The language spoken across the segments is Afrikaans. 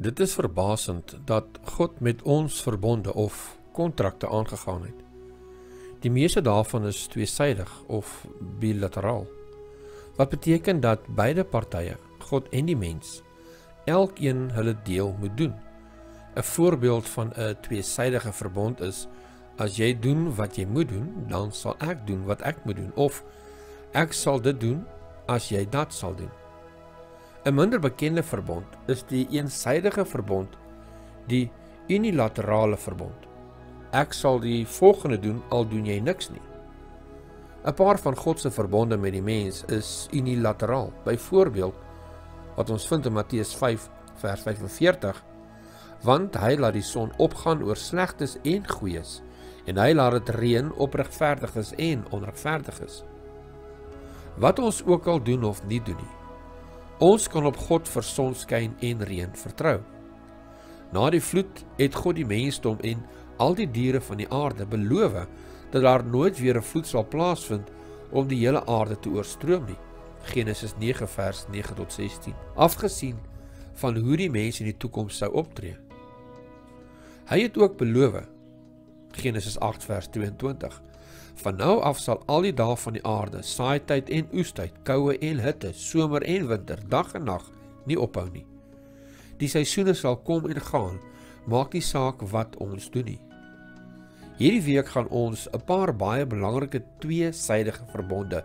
Dit is verbasend dat God met ons verbonde of kontrakte aangegaan het. Die meeste daarvan is tweesydig of bilateraal. Wat beteken dat beide partye, God en die mens, elkeen hulle deel moet doen. 'n Voorbeeld van 'n tweesydige verbond is as jy doen wat jy moet doen, dan sal ek doen wat ek moet doen of ek sal dit doen as jy dit sal doen. 'n minder bekende verbond is die eensidedige verbond, die unilaterale verbond. Ek sal die volgende doen al doen jy niks nie. 'n Paar van God se verbonde met die mens is unilateraal. Byvoorbeeld wat ons vind in Matteus 5 vers 45, want hy laat die son opgaan oor slegtes en goeies en hy laat dit reën op regverdiges en onregverdiges. Wat ons ook al doen of nie doen nie, Ons kan op God vir sonskyn en reën vertrou. Na die vloed het God die mensdom en al die diere van die aarde beloof dat daar nooit weer 'n vloed sal plaasvind om die hele aarde te oorstroom nie. Genesis 9 vers 9 tot 16. Afgesien van hoe die mens in die toekoms sou optree. Hy het ook beloof Genesis 8 vers 22 Van nou af sal al die dae van die aarde, saaityd en oestyd, koue en hitte, somer en winter, dag en nag nie ophou nie. Die seisoene sal kom en gaan, maak nie saak wat ons doen nie. Hierdie week gaan ons 'n paar baie belangrike tweesydige verbonde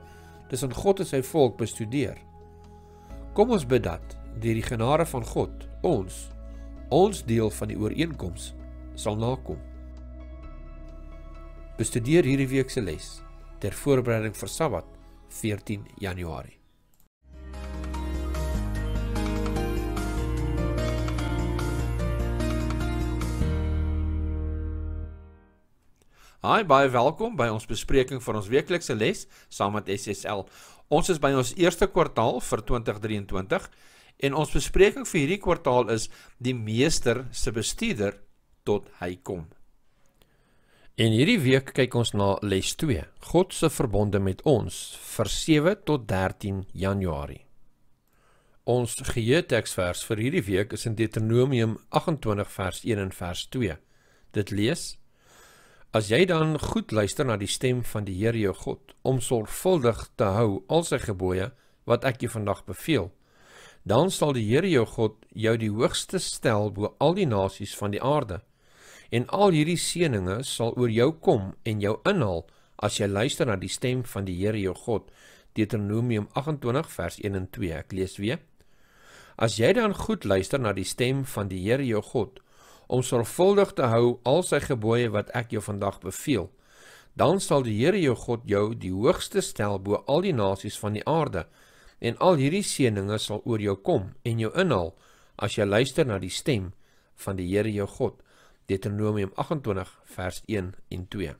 tussen God en sy volk bestudeer. Kom ons bid dat deur die genade van God ons ons deel van die ooreenkoms sal nakom. Bestudeer hierdie week se les ter voorbereiding vir Sabbat 14 Januarie. Hi, baie welkom by ons bespreking van ons weeklikse les saam met SSL. Ons is by ons eerste kwartaal vir 2023 en ons bespreking vir hierdie kwartaal is die meester se bestuurder tot hy kom. En hierdie week kyk ons na les 2, God se verbonde met ons vir 7 tot 13 Januarie. Ons geheue teksvers vir hierdie week is in Deuteronomium 28 vers 1 en vers 2. Dit lees: As jy dan goed luister na die stem van die Here jou God om sorgvuldig te hou al sy gebooie wat ek jou vandag beveel, dan sal die Here jou God jou die hoogste stel bo al die nasies van die aarde en al hierdie seënings sal oor jou kom en jou inhaal as jy luister na die stem van die Here jou God. Deuteronomium 28 vers 1 en 2. Ek lees weer. As jy dan goed luister na die stem van die Here jou God om sorgvuldig te hou al sy gebooie wat ek jou vandag beveel, dan sal die Here jou God jou die hoogste stel bo al die nasies van die aarde en al hierdie seënings sal oor jou kom en jou inhaal as jy luister na die stem van die Here jou God. Deuteronomium 28 vers 1 en 2.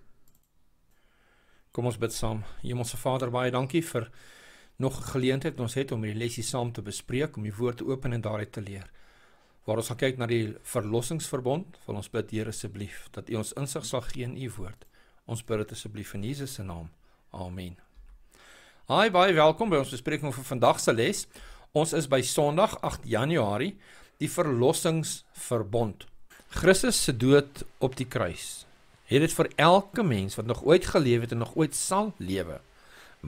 Kom ons bid saam. Hemelse Vader, baie dankie vir nog geleentheid ons het om hierdie lesie saam te bespreek, om die woord te open en daaruit te leer. Waar ons gaan kyk na die verlossingsverbond, wil ons bid Here asseblief dat U ons insig sal gee in U woord. Ons bid dit asseblief in Jesus se naam. Amen. Hi, baie welkom by ons bespreking vir vandag se les. Ons is by Sondag 8 Januarie, die verlossingsverbond. Christus se dood op die kruis het dit vir elke mens wat nog ooit geleef het en nog ooit sal lewe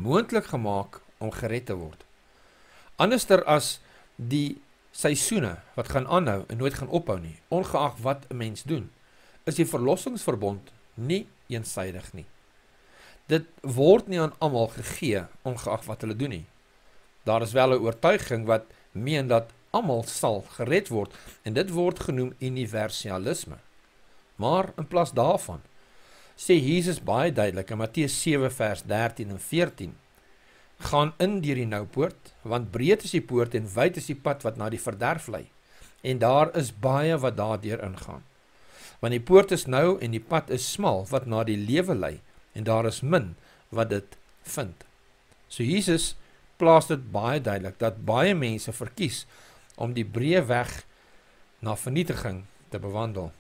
moontlik gemaak om gered te word. Anderster as die seisoene wat gaan aanhou en nooit gaan ophou nie, ongeag wat 'n mens doen, is die verlossingsverbond nie eensydig nie. Dit word nie aan almal gegee ongeag wat hulle doen nie. Daar is wel 'n oortuiging wat meen dat almal sal gered word en dit word genoem universalisme. Maar in plaas daarvan sê Jesus baie duidelik in Matteus 7 vers 13 en 14: "Gaan in deur die nou poort, want breed is die poort en wyd is die pad wat na die verderf lei, en daar is baie wat daardeur ingaan. Want die poort is nou en die pad is smal wat na die lewe lei, en daar is min wat dit vind." So Jesus plaas dit baie duidelik dat baie mense verkies om die breë weg na vernietiging te bewandel.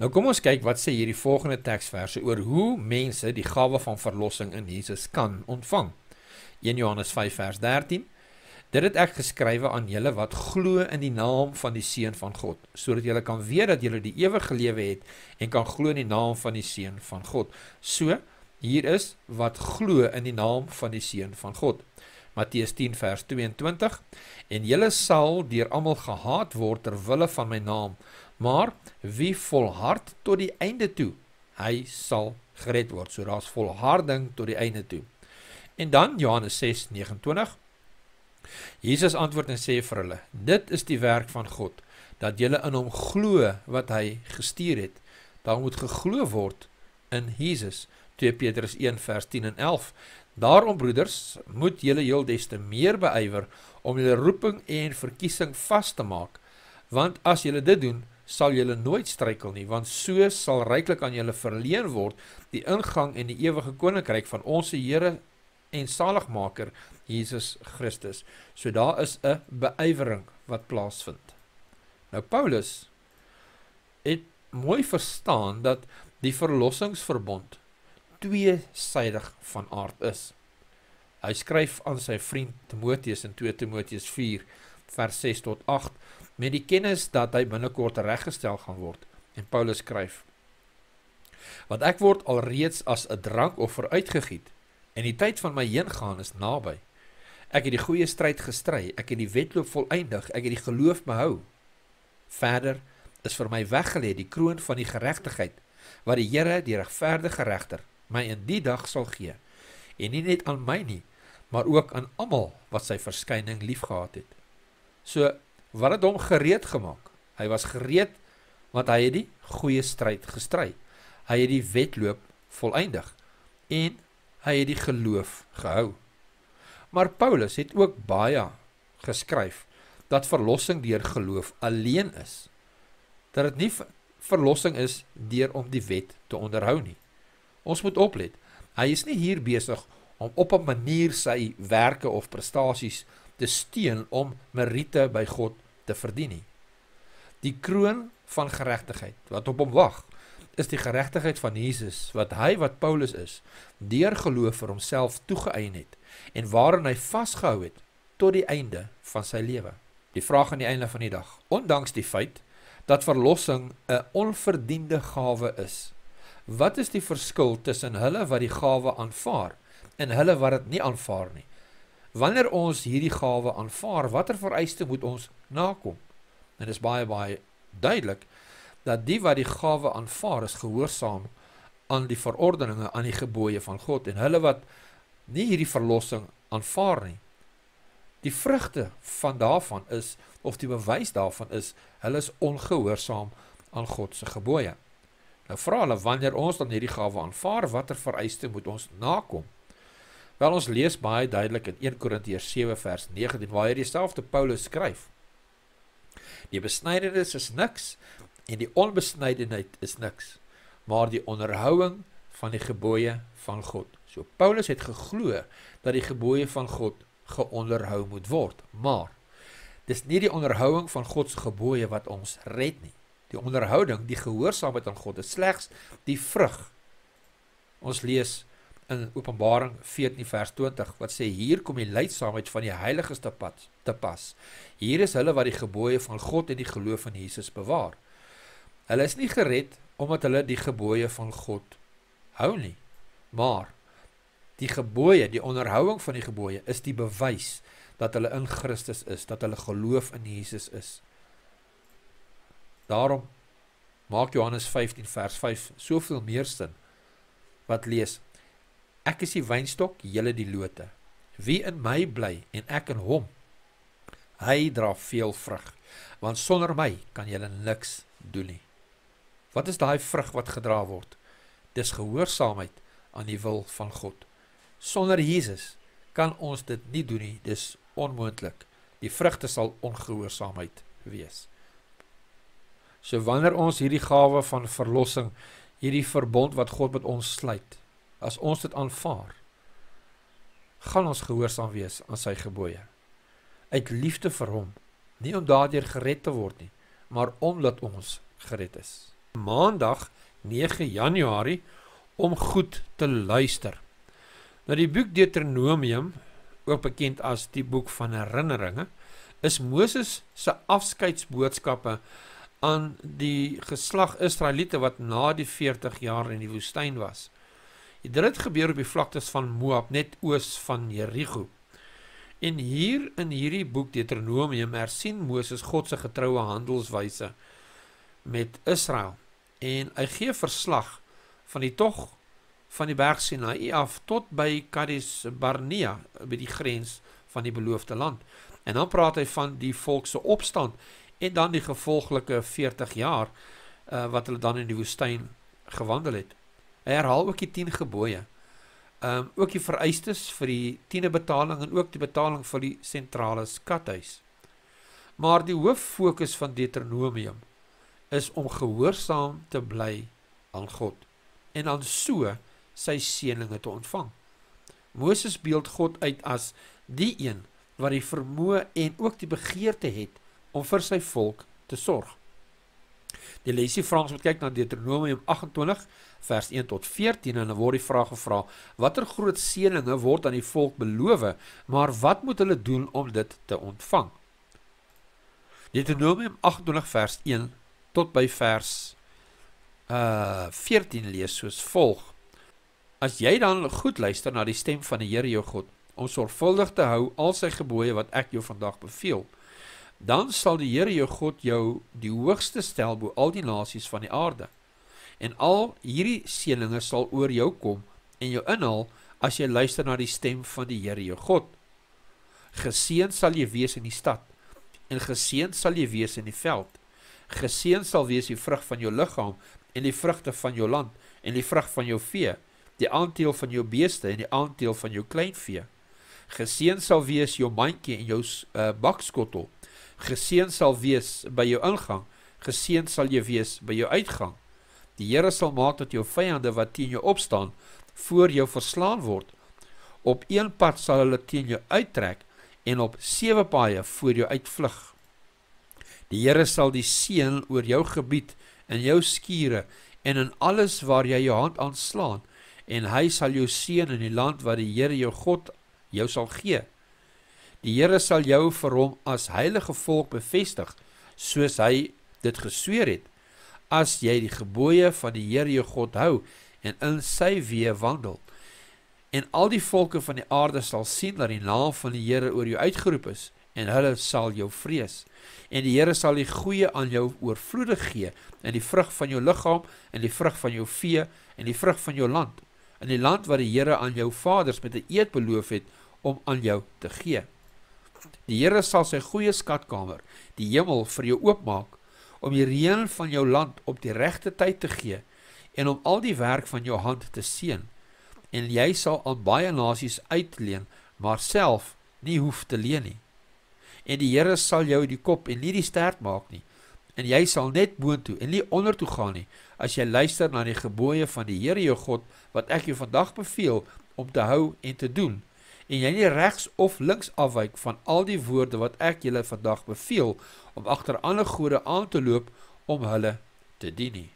Nou kom ons kyk wat sê hierdie volgende teksverse oor hoe mense die gawe van verlossing in Jesus kan ontvang. 1 Johannes 5 vers 13. Dit het ek geskrywe aan julle wat glo in die naam van die Seun van God, sodat julle kan weet dat julle die ewige lewe het en kan glo in die naam van die Seun van God. So, hier is wat glo in die naam van die Seun van God. Matteus 10 vers 22 en julle sal deur almal gehaat word ter wille van my naam maar wie volhard tot die einde toe hy sal gered word so daar's volharding tot die einde toe en dan Johannes 6:29 Jesus antwoord en sê vir hulle dit is die werk van God dat julle in hom glo wat hy gestuur het daar moet geglo word in Jesus 2 Petrus 1 vers 10 en Daarom broeders, moet julle heel des te meer beywer om julle roeping en verkiesing vast te maak, want as julle dit doen, sal julle nooit struikel nie, want so sal reiklik aan julle verleen word die ingang in die eeuwige koninkryk van onse Heere en saligmaker Jesus Christus. So daar is een beuivering wat plaas vind. Nou Paulus het mooi verstaan dat die verlossingsverbond tweesydig van aard is. Hy skryf aan sy vriend Timoteus in 2 Timoteus 4 vers 6 tot 8 met die kennis dat hy binnekort reggestel gaan word en Paulus skryf: Want ek word alreeds as 'n drankoffer uitgegiet en die tyd van my heengaan is naby. Ek het die goeie stryd gestry, ek het die wedloop volëindig, ek het die geloof behou. Verder is vir my weggelê die kroon van die geregtigheid wat die Here die regverdige regter my in die dag sal gee en nie net aan my nie maar ook aan almal wat sy verskyning liefgehad het so wat het hom gereed gemaak hy was gereed want hy het die goeie stryd gestry hy het die wedloop volëindig en hy het die geloof gehou maar paulus het ook baie geskryf dat verlossing deur geloof alleen is dat dit nie verlossing is deur om die wet te onderhou nie Ons moet oplet. Hy is nie hier besig om op 'n manier sy werke of prestasies te steun om meriete by God te verdien nie. Die kroon van geregtigheid wat op hom wag, is die geregtigheid van Jesus wat hy wat Paulus is, deur geloof vir homself toegeëien het en waaraan hy vasgehou het tot die einde van sy lewe. Die vraag aan die einde van die dag, ondanks die feit dat verlossing 'n onverdiende gawe is, wat is die verskil tussen hulle wat die gave aanvaar en hulle wat het nie aanvaar nie? Wanneer ons hierdie gave aanvaar, wat er vereiste moet ons nakom? En het is baie, baie duidelik, dat die wat die gave aanvaar is gehoorzaam aan die verordeninge, aan die geboeie van God, en hulle wat nie hierdie verlossing aanvaar nie. Die vruchte van daarvan is, of die bewys daarvan is, hulle is ongehoorzaam aan Godse geboeie. Nou vra hulle wanneer ons dan hierdie gawe aanvaar, watter vereiste moet ons nakom? Wel ons lees baie duidelik in 1 Korintiërs 7 vers 19 waar hierdie selfde Paulus skryf. Die besnydenis is niks en die onbesnydenheid is niks, maar die onderhouding van die gebooie van God. So Paulus het geglo dat die gebooie van God geonderhou moet word, maar dis nie die onderhouding van God se gebooie wat ons red nie die onderhouding, die gehoorsaamheid aan God is slegs die vrug. Ons lees in Openbaring 14 vers 20 wat sê hier kom die leidsaamheid van die heiliges te pad te pas. Hier is hulle wat die gebooie van God en die geloof in Jesus bewaar. Hulle is nie gered omdat hulle die gebooie van God hou nie, maar die gebooie, die onderhouding van die gebooie is die bewys dat hulle in Christus is, dat hulle geloof in Jesus is. Daarom maak Johannes 15 vers 5 soveel meer sin wat lees: Ek is die wynstok, julle die lote. Wie in my bly en ek in hom, hy dra veel vrug, want sonder my kan julle niks doen nie. Wat is daai vrug wat gedra word? Dis gehoorsaamheid aan die wil van God. Sonder Jesus kan ons dit nie doen nie, dis onmoontlik. Die vrugte sal ongehoorsaamheid wees. So wanneer ons hierdie gawe van verlossing, hierdie verbond wat God met ons sluit, as ons dit aanvaar, gaan ons gehoorsaam wees aan sy gebooie. Uit liefde vir hom, nie om daardeur gered te word nie, maar omdat ons gered is. Maandag 9 Januarie om goed te luister. Nou die boek Deuteronomium, ook bekend as die boek van herinneringe, is Moses se afskeidsboodskappe aan die geslag Israeliete wat na die 40 jaar in die woestyn was. Dit het gebeur op die vlaktes van Moab, net oos van Jericho. En hier in hierdie boek Deuteronomium ersien Moses God se getroue handelswyse met Israel en hy gee verslag van die tog van die berg Sinai af tot by Kadesh Barnea by die grens van die beloofde land. En dan praat hy van die volk se opstand en dan die gevolglike 40 jaar uh, wat hulle dan in die woestyn gewandel het. Hy herhaal ook die 10 gebooie. Ehm um, ook die vereistes vir die tiende betaling en ook die betaling vir die sentrale skathuis. Maar die hoof fokus van Deuteronomium is om gehoorsaam te bly aan God en aan so sy seëninge te ontvang. Moses beeld God uit as die een wat die vermoë en ook die begeerte het om vir sy volk te sorg. Die lesie vra ons moet kyk na Deuteronomium 28 vers 1 tot 14 en dan word die vraag gevra: Watter groot seëninge word aan die volk beloof, maar wat moet hulle doen om dit te ontvang? Deuteronomium 28 vers 1 tot by vers uh eh, 14 lees soos volg: As jy dan goed luister na die stem van die Here jou God om sorgvuldig te hou al sy gebooie wat ek jou vandag beveel, dan sal die Here jou God jou die hoogste stel bo al die nasies van die aarde. En al hierdie seëninge sal oor jou kom en jou inhaal as jy luister na die stem van die Here jou God. Geseën sal jy wees in die stad en geseën sal jy wees in die veld. Geseën sal wees die vrug van jou liggaam en die vrugte van jou land en die vrug van jou vee, die aandeel van jou beeste en die aandeel van jou kleinvee. Geseën sal wees jou mandjie en jou uh, bakskottel geseën sal wees by jou ingang, geseën sal jy wees by jou uitgang. Die Here sal maak dat jou vyande wat teen jou opstaan, voor jou verslaan word. Op een pad sal hulle teen jou uittrek en op sewe paaie voor jou uitvlug. Die Here sal die seën oor jou gebied en jou skure en in alles waar jy jou hand aanslaan en hy sal jou seën in die land wat die Here jou God jou sal gee. Die Here sal jou vir hom as heilige volk bevestig, soos hy dit gesweer het, as jy die gebooie van die Here jou God hou en in sy weë wandel. En al die volke van die aarde sal sien dat die naam van die Here oor jou uitgeroep is en hulle sal jou vrees. En die Here sal die goeie aan jou oorvloedig gee in die vrug van jou liggaam en die vrug van jou vee en die vrug van jou land, in die land wat die Here aan jou vaders met 'n eed beloof het om aan jou te gee. Die Here sal sy goeie skatkamer, die hemel vir jou oopmaak om die reën van jou land op die regte tyd te gee en om al die werk van jou hand te seën. En jy sal aan baie nasies uitleen, maar self nie hoef te leen nie. En die Here sal jou die kop en nie die stert maak nie. En jy sal net boontoe en nie ondertoe gaan nie as jy luister na die gebooie van die Here jou God wat ek jou vandag beveel om te hou en te doen en jy nie regs of links afwyk van al die woorde wat ek julle vandag beveel om agter ander gode aan te loop om hulle te dien nie.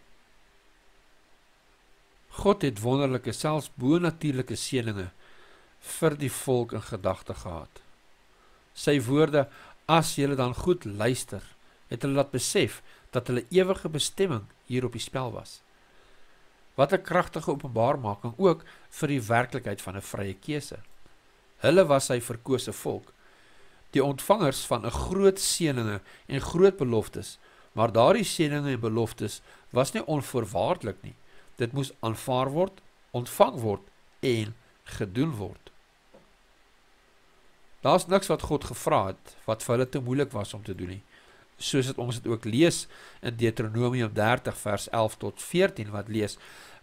God het wonderlike selfs bo-natuurlike seëninge vir die volk in gedagte gehad. Sy woorde as julle dan goed luister, het hulle laat besef dat hulle ewige bestemming hier op die spel was. Wat 'n kragtige openbarmaking ook vir die werklikheid van 'n vrye keuse. Hulle was sy verkose volk, die ontvangers van 'n groot seëninge en groot beloftes. Maar daardie seëninge en beloftes was nie onvoorwaardelik nie. Dit moes aanvaar word, ontvang word en gedoen word. Daar's niks wat God gevra het wat vir hulle te moeilik was om te doen nie. Soos dit ons dit ook lees in Deuteronomium 30 vers 11 tot 14 wat lees: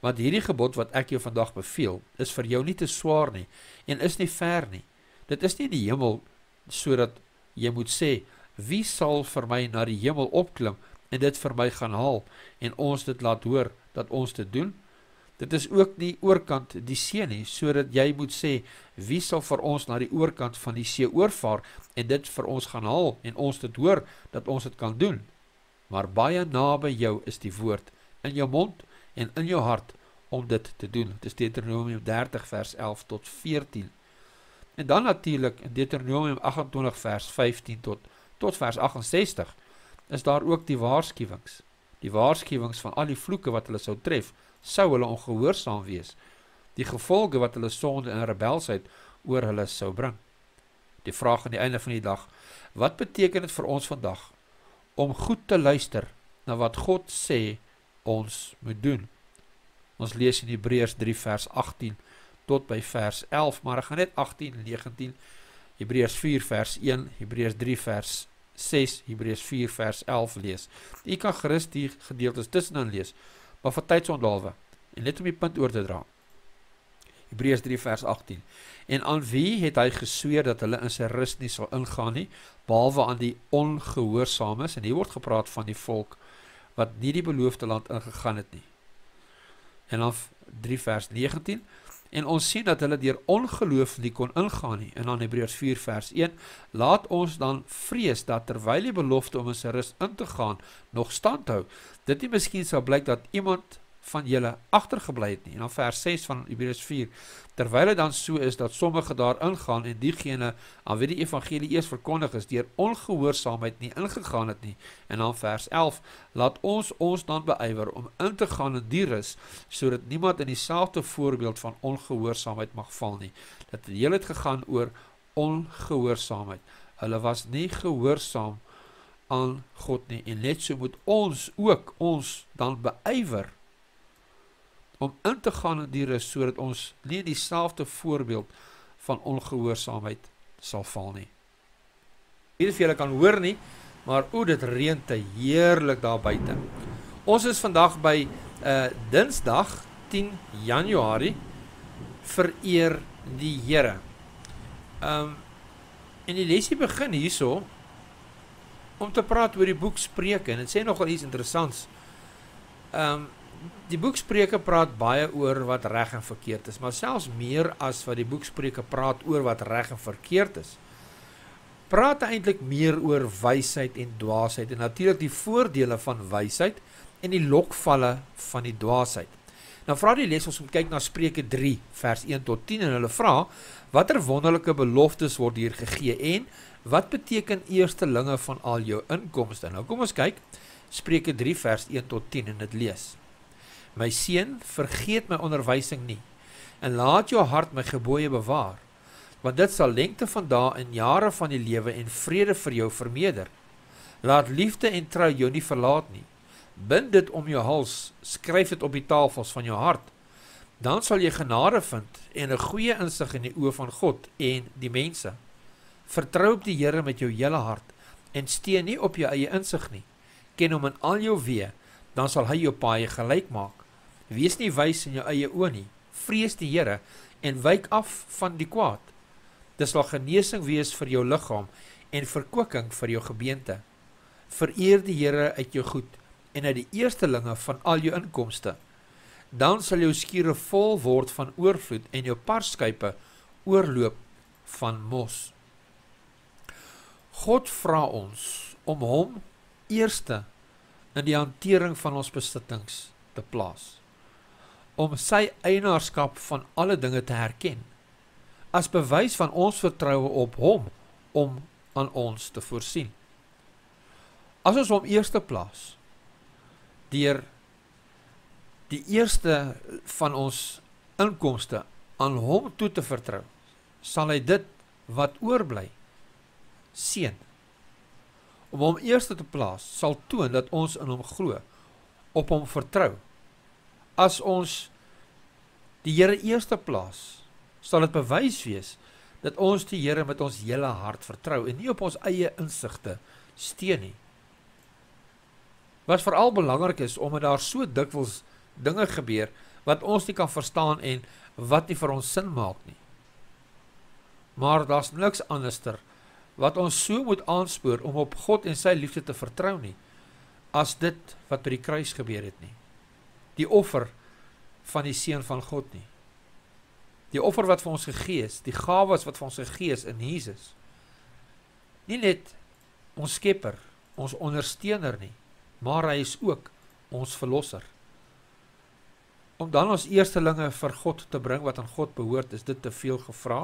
want hierdie gebod wat ek jou vandag beveel, is vir jou nie te swaar nie en is nie ver nie. Dit is nie die hemel sodat jy moet sê wie sal vir my na die hemel opklim en dit vir my gaan haal en ons dit laat hoor dat ons dit doen. Dit is ook nie oorkant die see nie sodat jy moet sê wie sal vir ons na die oorkant van die see oorvaar en dit vir ons gaan haal en ons dit hoor dat ons dit kan doen. Maar baie naby jou is die woord in jou mond en in jou hart om dit te doen. Dit is Deuteronomium 30 vers 11 tot 14. En dan natuurlik in Deuteronomium 28 vers 15 tot tot vers 68 is daar ook die waarskuwings. Die waarskuwings van al die vloeke wat hulle sou tref, sou hulle ongehoorsaam wees. Die gevolge wat hulle sonde en rebelsheid oor hulle sou bring. Die vraag aan die einde van die dag, wat beteken dit vir ons vandag om goed te luister na wat God sê? ons moet doen. Ons lees in Hebreërs 3 vers 18 tot by vers 11, maar ek gaan net 18 en 19 Hebreërs 4 vers 1, Hebreërs 3 vers 6, Hebreërs 4 vers 11 lees. U kan gerus die gedeeltes tussenin lees, maar vir tydsonderhalwe en net om die punt oor te dra. Hebreërs 3 vers 18. En aan wie het hy gesweer dat hulle in sy rus nie sal ingaan nie, behalwe aan die ongehoorsaames en hier word gepraat van die volk wat nie die beloofde land ingegaan het nie. En dan 3 vers 19 en ons sien dat hulle deur ongeloof nie kon ingaan nie. En dan Hebreërs 4 vers 1, laat ons dan vrees dat terwyl die belofte om ons rus in te gaan nog standhou, dit nie miskien sou blyk dat iemand van julle agtergebly het nie. En dan vers 6 van Hebreërs 4. Terwyl dit dan so is dat sommige daar ingaan en diegene aan wie die evangelie eers verkondig is deur ongehoorsaamheid nie ingegaan het nie. En dan vers 11. Laat ons ons dan beywer om in te gaan in die rus sodat niemand in dieselfde voorbeeld van ongehoorsaamheid mag val nie. Dat die hele het gegaan oor ongehoorsaamheid. Hulle was nie gehoorsaam aan God nie en net so moet ons ook ons dan beywer om in te gaan in die rus sodat ons nie dieselfde voorbeeld van ongehoorsaamheid sal val nie. Hierdie vir julle kan hoor nie, maar o dit reën te heerlik daar buite. Ons is vandag by 'n uh, eh, Dinsdag 10 Januarie vereer die Here. Ehm um, en die lesie begin hierso om te praat oor die boek Spreuke en dit sê nogal iets interessants. Ehm um, die boek Spreuke praat baie oor wat reg en verkeerd is, maar selfs meer as wat die boek Spreuke praat oor wat reg en verkeerd is. Praat eintlik meer oor wysheid en dwaasheid en natuurlik die voordele van wysheid en die lokvalle van die dwaasheid. Nou vra die les ons om kyk na Spreuke 3 vers 1 tot 10 en hulle vra watter wonderlike beloftes word hier gegee en wat beteken eerstelinge van al jou inkomste. Nou kom ons kyk Spreuke 3 vers 1 tot 10 en dit lees. My seun, vergeet my onderwysing nie en laat jou hart my gebooie bewaar, want dit sal lengte van dae en jare van die lewe en vrede vir jou vermeerder. Laat liefde en trou jou nie verlaat nie. Bind dit om jou hals, skryf dit op die tafels van jou hart. Dan sal jy genade vind en 'n goeie insig in die oë van God en die mense. Vertrou op die Here met jou hele hart en steun nie op jou eie insig nie. Ken hom in al jou weë, dan sal hy jou paaie gelyk maak. Wees nie wys in jou eie oë nie. Vrees die Here en wyk af van die kwaad. Dit sal genesing wees vir jou liggaam en verkwikking vir jou gebeente. Vereer die Here uit jou goed en uit die eerstelinge van al jou inkomste. Dan sal jou skure vol word van oorvloed en jou parskuipe oorloop van mos. God vra ons om hom eerste in die hantering van ons besittings te plaas om sy eienaarskap van alle dinge te herken as bewys van ons vertroue op hom om aan ons te voorsien. As ons hom eerste plaas deur die eerste van ons inkomste aan hom toe te vertrou, sal hy dit wat oorbly seën. Om hom eerste te plaas sal toon dat ons in hom glo, op hom vertrou as ons die Here eerste plaas, sal dit bewys wees dat ons die Here met ons hele hart vertrou en nie op ons eie insigte steun nie. Wat veral belangrik is omdat daar so dikwels dinge gebeur wat ons nie kan verstaan en wat nie vir ons sin maak nie. Maar daar's niks anderster wat ons so moet aanspoor om op God en sy liefde te vertrou nie as dit wat by die kruis gebeur het nie die offer van die seun van God nie. Die offer wat vir ons gegee is, die gawes wat vir ons gegee is in Jesus. Nie net ons skepper, ons ondersteuner nie, maar hy is ook ons verlosser. Om dan ons eerstelinge vir God te bring wat aan God behoort, is dit te veel gevra.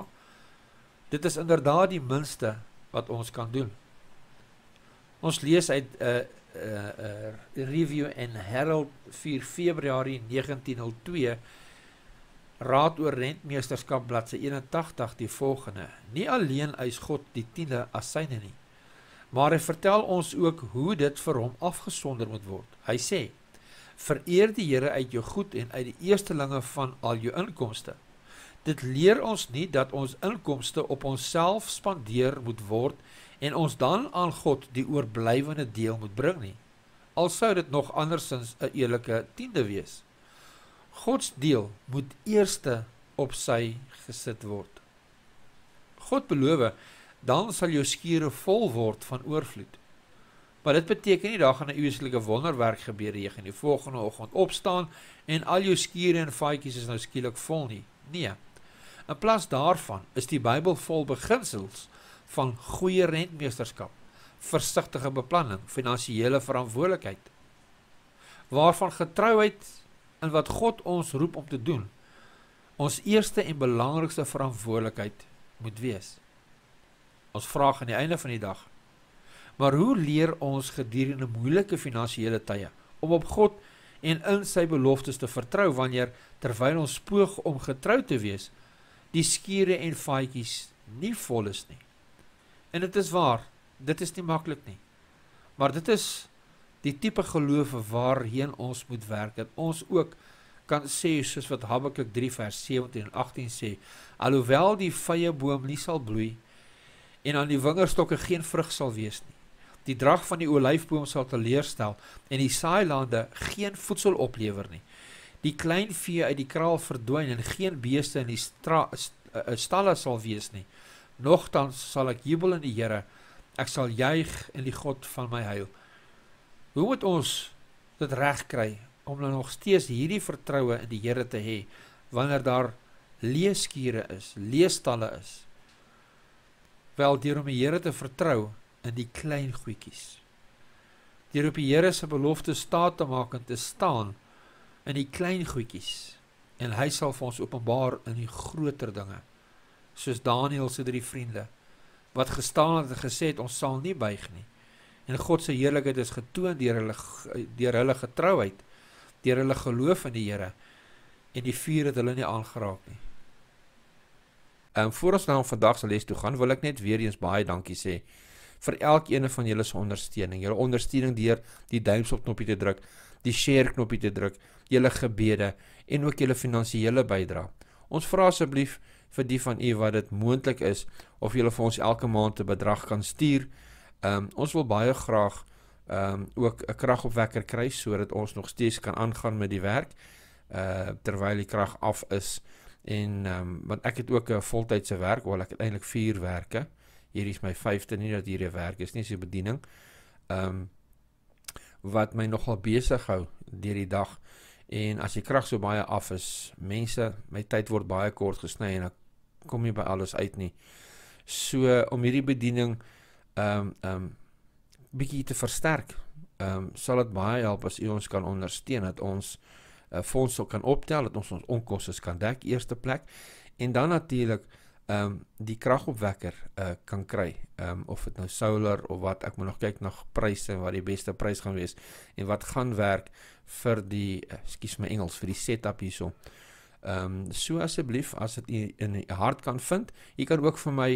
Dit is inderdaad die minste wat ons kan doen. Ons lees uit 'n uh, eh, uh, Review and Herald 4 Februarie 1902 Raad oor Rentmeesterskap bladsy 81 die volgende: Nie alleen eis God die tiende as syne nie, maar hy vertel ons ook hoe dit vir hom afgesonder moet word. Hy sê: Vereer die Here uit jou goed en uit die eerstelinge van al jou inkomste. Dit leer ons nie dat ons inkomste op onsself spandeer moet word nie en ons dan aan God die oorblywende deel moet bring nie. Al sou dit nog andersins 'n eerlike tiende wees. God se deel moet eerste op sy gesit word. God beloof dan sal jou skure vol word van oorvloed. Maar dit beteken nie daar gaan 'n ewigselike wonderwerk gebeur nie. Jy gaan die volgende oggend opstaan en al jou skure en vaatjies is nou skielik vol nie. Nee. In plaas daarvan is die Bybel vol beginsels van goeie rentmeesterskap, versigtige beplanning, finansiële verantwoordelikheid, waarvan getrouheid in wat God ons roep om te doen, ons eerste en belangrikste verantwoordelikheid moet wees. Ons vraag aan die einde van die dag, maar hoe leer ons gedurende moeilike finansiële tye om op God en in sy beloftes te vertrou wanneer terwyl ons poog om getrou te wees, die skure en faatjies nie vol is nie? En dit is waar, dit is nie maklik nie. Maar dit is die tipe geloof waarheen ons moet werk. Dat ons ook kan sê soos wat Habakuk 3 vers 17 en 18 sê, alhoewel die vye boom nie sal bloei en aan die wingerdstokke geen vrug sal wees nie. Die drag van die olyfboom sal teleerstel en die saailande geen voedsel oplewer nie. Die klein vee uit die kraal verdwyn en geen beeste in die stra, st, uh, eh, stalle sal wees nie. Nogtans sal ek jubel in die Here. Ek sal juig in die God van my heil. Hoe moet ons dit regkry om nou nog steeds hierdie vertroue in die Here te hê wanneer daar leeskiere is, leestalle is? Wel deur om die Here te vertrou in die klein goedjies. Deur op die Here se belofte staat te maak en te staan in die klein goedjies en hy sal vir ons openbaar in die groter dinge soos Daniël se drie vriende wat gestaan het en gesê het ons sal nie buig nie. En God se heerlikheid is getoon deur hulle deur hulle getrouheid, deur hulle geloof in die Here en die vuur het hulle nie aangeraak nie. En ehm, voor ons nou vandag se les toe gaan, wil ek net weer eens baie dankie sê vir elkeen van julle se ondersteuning. Julle ondersteuning deur die duimpsop knoppie te druk, die share knoppie te druk, julle gebede en ook julle finansiële bydrae. Ons vra asseblief vir die van u wat dit moontlik is of julle vir ons elke maand 'n bedrag kan stuur. Ehm um, ons wil baie graag ehm um, ook 'n kragopwekker kry sodat ons nog steeds kan aangaan met die werk uh terwyl die krag af is en ehm um, want ek het ook 'n voltydse werk, hoewel ek eintlik 4 werke. Hierdie is my 5de nie dat hierdie werk is nie, dis 'n bediening. Ehm um, wat my nogal besig hou deur die dag. En as die krag so baie af is, mense, my tyd word baie kort gesny en ek kom nie by alles uit nie. So om hierdie bediening ehm um, ehm um, bietjie te versterk, ehm um, sal dit baie help as u ons kan ondersteun dat ons uh, fondse kan optel, dat ons ons onkoste kan dek eerste plek en dan natuurlik ehm um, die kragopwekker uh, kan kry. Ehm um, of dit nou solar of wat, ek moet nog kyk na pryse en wat die beste prys gaan wees en wat gaan werk vir die ekskuus eh, my Engels vir die setup hierso. Ehm um, so asseblief as dit u in die hart kan vind, u kan ook vir my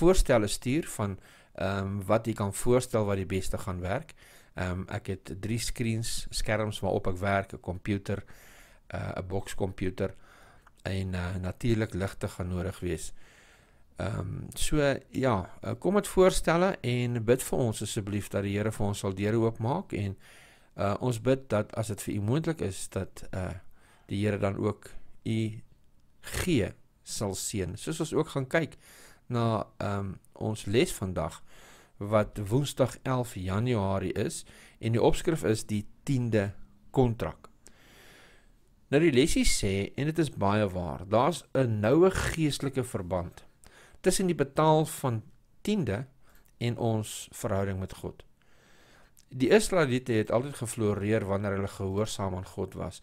voorstelle stuur van ehm um, wat u kan voorstel wat die beste gaan werk. Ehm um, ek het 3 screens, skerms waarop ek werk, 'n komputer, eh, 'n uh, boks komputer en uh, eh, natuurlik ligte gaan nodig wees. Ehm um, so ja, kom met voorstelle en bid vir ons asseblief dat die Here vir ons sal deur oopmaak en Uh ons bid dat as dit vir u moontlik is dat uh die Here dan ook u gee sal seën. Soos ons ook gaan kyk na ehm um, ons les vandag wat Woensdag 11 Januarie is en die opskrif is die 10de kontrak. Nou die lesie sê en dit is baie waar. Daar's 'n noue geestelike verband tussen die betaal van 10de en ons verhouding met God. Die Israeliete het altyd gefloreer wanneer hulle gehoorsaam aan God was,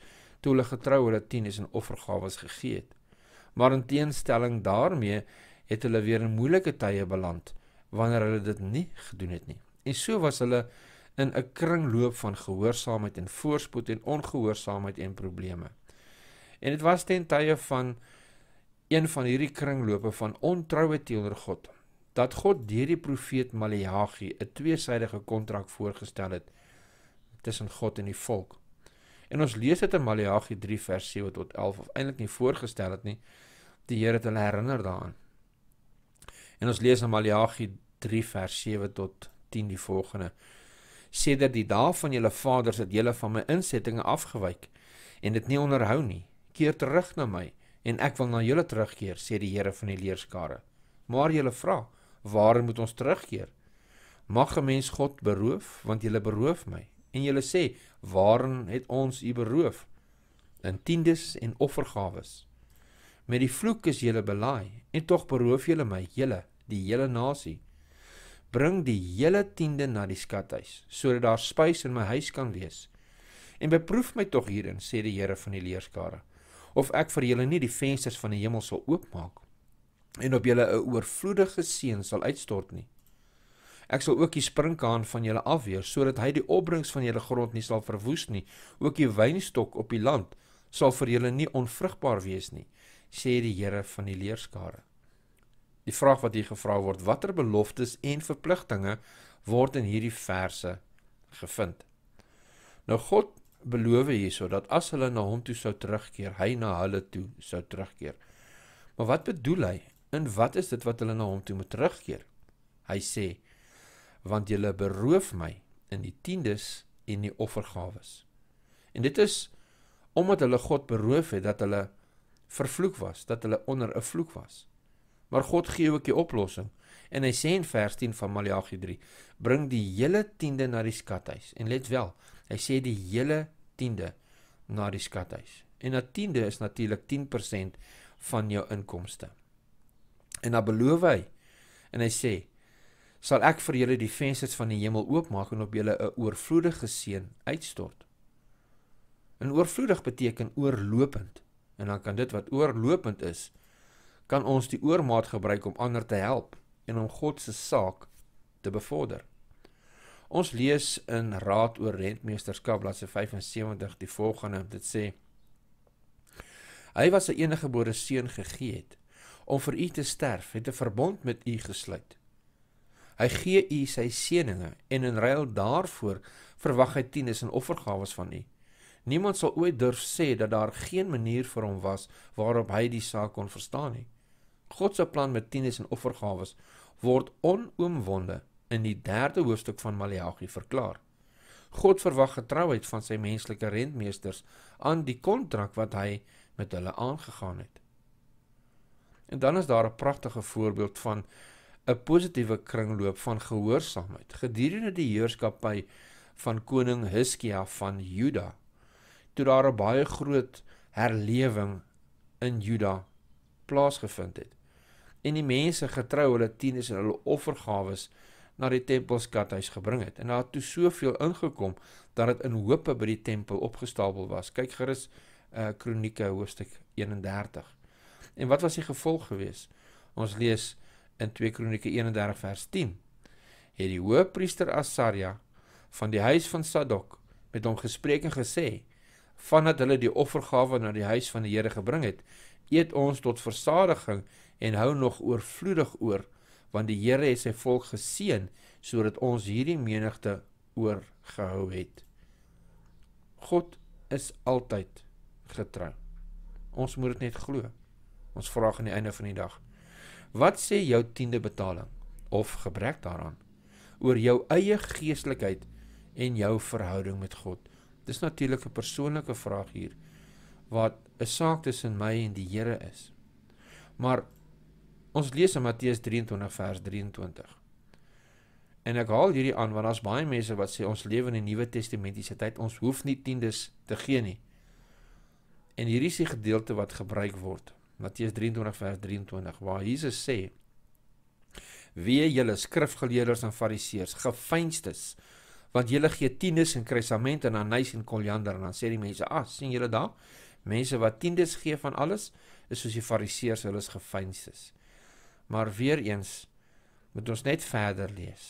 toe hulle getrou hulle tienies en offergawes gegee het. Maar in teenstelling daarmee het hulle weer in moeilike tye beland wanneer hulle dit nie gedoen het nie. En so was hulle in 'n kringloop van gehoorsaamheid en voorspoed en ongehoorsaamheid en probleme. En dit was ten tye van een van hierdie kringlope van ontroue teenoor God dat God deur die profeet Maleagi 'n tweesydige kontrak voorgestel het tussen God en die volk. En ons lees dit in Maleagi 3 vers 7 tot 11 of eintlik nie voorgestel het nie. Die Here het hulle herinner daaraan. En ons lees in Maleagi 3 vers 7 tot 10 die volgende: Sedert die dae van julle vaders het julle van my insettinge afgewyk en dit nie onderhou nie. Keer terug na my en ek wil na julle terugkeer, sê die Here van die leerskare. Maar julle vra: Waarin moet ons terugkeer? Mag 'n mens God beroof, want jy beroof my. En jy sê, waarin het ons u beroof? In tiendes en offergawes. Met die vloek is jy belaai en tog beroof jy my, julle, die hele nasie. Bring die hele tiende na die skathuis, sodat daar spys in my huis kan wees. En beproef my tog hierin, sê die Here van die leerskare, of ek vir julle nie die vensters van die hemel sal oopmaak en op julle 'n oorvloedige seën sal uitstort nie. Ek sal ook die sprinkaan van julle afweer sodat hy die opbrengs van julle grond nie sal verwoes nie. Ook die wynstok op die land sal vir julle nie onvrugbaar wees nie, sê die Here van die leerskare. Die vraag wat hier gevra word, watter beloftes en verpligtinge word in hierdie verse gevind? Nou God beloof hierso dat as hulle na hom toe sou terugkeer, hy na hulle toe sou terugkeer. Maar wat bedoel hy En wat is dit wat hulle na hom toe moet terugkeer? Hy sê: "Want julle beroof my in die tiendes en die offergawes." En dit is omdat hulle God beroof het dat hulle vervloek was, dat hulle onder 'n vloek was. Maar God gee ook die oplossing. En hy sê in vers 10 van Maleagi 3: "Bring die hele tiende na die skathuis." En let wel, hy sê die hele tiende na die skathuis. En 'n tiende is natuurlik 10% van jou inkomste. En dan beloof hy en hy sê: "Sal ek vir julle die vensters van die hemel oopmaak en op julle 'n oorvloedige seën uitstort." En oorvloedig beteken oorlopend. En dan kan dit wat oorlopend is, kan ons die oormaat gebruik om ander te help en om God se saak te bevorder. Ons lees in Raad oor Rentmeesterskap bladsy 75 die volgende, dit sê: Hy was 'n enige gebore seun gegee het om vir u te sterf, het 'n verbond met u gesluit. Hy gee u sy seëninge en in ruil daarvoor verwag hy tienis en offergawes van u. Niemand sal ooit durf sê dat daar geen manier vir hom was waarop hy die saak kon verstaan nie. God se plan met tienis en offergawes word onoomwonde in die 3de hoofstuk van Maleagi verklaar. God verwag getrouheid van sy menslike rentmeesters aan die kontrak wat hy met hulle aangegaan het. En dan is daar 'n pragtige voorbeeld van 'n positiewe kringloop van gehoorsaamheid gedurende die heerskappy van koning Hizkia van Juda. Toe daar 'n baie groot herlewing in Juda plaasgevind het. En die mense getrou hulle tieners en hulle offergawes na die tempelskathuis gebring het en daar het toe soveel ingekom dat dit in hope by die tempel opgestapel was. Kyk gerus eh uh, Kronieke hoofstuk 31. En wat was die gevolg geweest? Ons lees in 2 Kronieke 31 vers 10. Het die hoëpriester Asaria van die huis van Sadok met hom gespreek en gesê: "Vandat hulle die offergawe na die huis van die Here gebring het, eet ons tot versadiging en hou nog oorvloedig oor, want die Here het sy volk geseën sodat ons hierdie menigte oorgehou het." God is altyd getrou. Ons moet dit net glo. Ons vra aan die einde van die dag: Wat sê jou tiende betaling of gebrek daaraan oor jou eie geestelikheid en jou verhouding met God? Dis natuurlik 'n persoonlike vraag hier wat 'n saak tussen my en die Here is. Maar ons lees in Matteus 23 vers 23. En ek haal hierdie aan want daar's baie mense wat sê ons lewe in die Nuwe Testamentiese tyd, ons hoef nie tiendes te gee nie. En hierdie is die gedeelte wat gebruik word. Matteus 23 vers 23 waar Jesus sê: "Wee julle skrifgeleerders en fariseërs, gefeinstes, want julle gee tiendes en krysament en anys en koriander en dan sê die mense: "Ag, ah, sien julle daar? Mense wat tiendes gee van alles, is soos die fariseërs, hulle is gefeinstes." Maar weer eens moet ons net verder lees.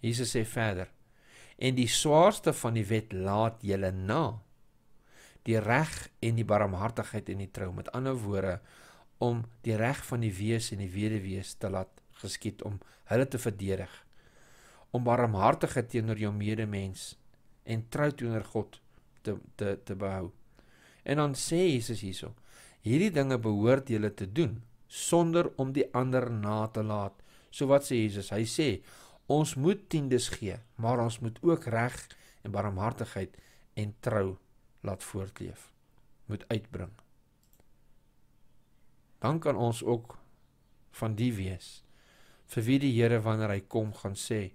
Jesus sê verder: "En die swaarste van die wet laat julle na." die reg en die barmhartigheid en die trou. Met ander woorde om die reg van die wees en die weduwee te laat geskied om hulle te verdedig. Om barmhartigheid teenoor jou medemens en trou teenoor God te te te behou. En dan sê Jesus hierso: Hierdie dinge behoort julle te doen sonder om die ander na te laat. So wat sê Jesus? Hy sê ons moet tiendes gee, maar ons moet ook reg en barmhartigheid en trou laat voortleef, moet uitbring. Dan kan ons ook van die wees vir wie die Here wanneer hy kom gaan sê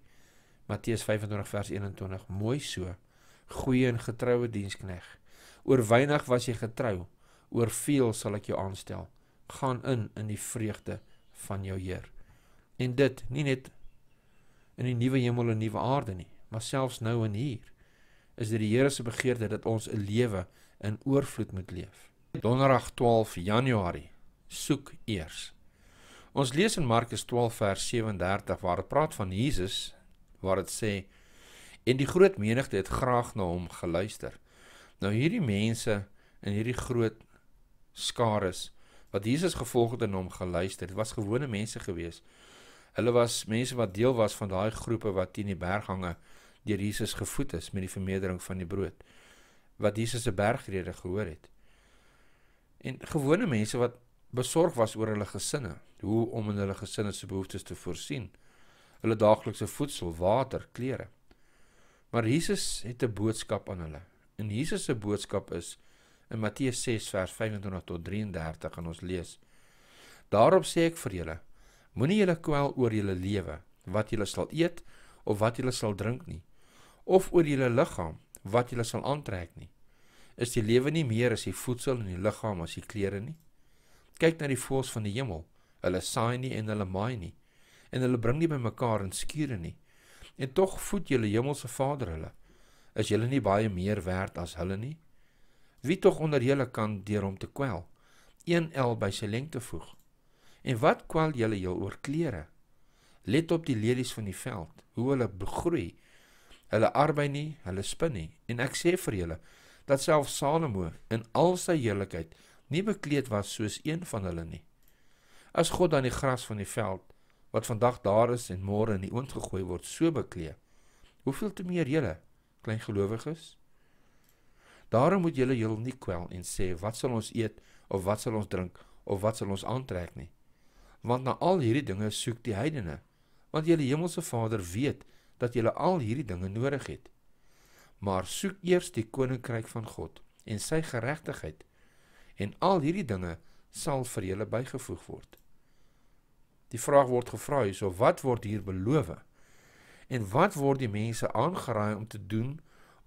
Matteus 25 vers 21 mooi so goeie en getroue dienskneg oor weinig was jy getrou oor veel sal ek jou aanstel gaan in in die vreugde van jou Heer en dit nie net in die nuwe hemel en nuwe aarde nie maar selfs nou en hier is dit die Here se begeerte dat ons 'n lewe in oorvloed moet leef. Donderdag 12 Januarie. Soek eers. Ons lees in Markus 12 vers 37 waar dit praat van Jesus waar dit sê en die groot menigte het graag na hom geluister. Nou hierdie mense in hierdie groot skares wat Jesus gevolg het en hom geluister, dit was gewone mense gewees. Hulle was mense wat deel was van daai groepe wat teen die berghange deur Jesus gevoed is met die vermeerdering van die brood wat Jesus se bergrede gehoor het. En gewone mense wat besorg was oor hulle gesinne, hoe om in hulle gesinne se behoeftes te voorsien. Hulle daaglikse voedsel, water, klere. Maar Jesus het 'n boodskap aan hulle. En Jesus se boodskap is in Matteus 6 vers 25 tot 33 en ons lees: Daarop sê ek vir julle, moenie julle kwel oor julle lewe, wat julle sal eet of wat julle sal drink nie of oor julle liggaam wat julle sal aantrek nie? Is die lewe nie meer as die voedsel en die liggaam as die klere nie? Kyk na die voëls van die hemel. Hulle saai nie en hulle maai nie en hulle bring nie bymekaar en skure nie. En tog voed julle hemelse Vader hulle. Is julle nie baie meer werd as hulle nie? Wie tog onder julle kan deur hom te kwel? Een el by sy lengte voeg. En wat kwel julle heel oor klere? Let op die lelies van die veld, hoe hulle begroei Hulle arbei nie, hulle spin nie. En ek sê vir julle dat self Salomo in al sy heerlikheid nie bekleed was soos een van hulle nie. As God dan die gras van die veld wat vandag daar is en môre in die oond gegooi word, so beklee, hoeveel te meer julle, klein gelowiges? Daarom moet julle julle nie kwel en sê wat sal ons eet of wat sal ons drink of wat sal ons aantrek nie. Want na al hierdie dinge soek die heidene, want julle hemelse Vader weet dat julle al hierdie dinge nodig het. Maar soek eers die koninkryk van God en sy geregtigheid en al hierdie dinge sal vir julle bygevoeg word. Die vraag word gevra hierso: Wat word hier beloof? En wat word die mense aangeraai om te doen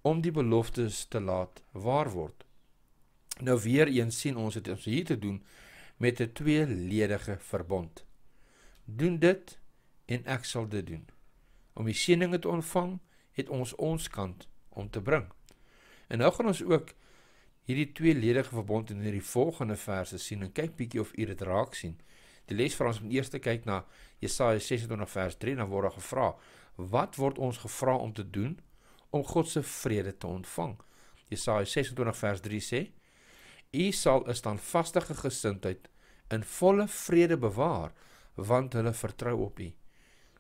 om die beloftes te laat waar word? Nou weer eens sien ons dit ons hier te doen met 'n tweeledige verbond. Doen dit en ek sal dit doen om die seëninge te ontvang, het ons ons kant om te bring. En nou gaan ons ook hierdie tweeledige verbond in hierdie volgende verse sien en kyk bietjie of u dit raak sien. Die les vir ons moet eers kyk na Jesaja 26 vers 3 dan word daar gevra: "Wat word ons gevra om te doen om God se vrede te ontvang?" Jesaja 26 vers 3 sê: "U sal 'n standvaste gesindheid in volle vrede bewaar want hulle vertrou op U."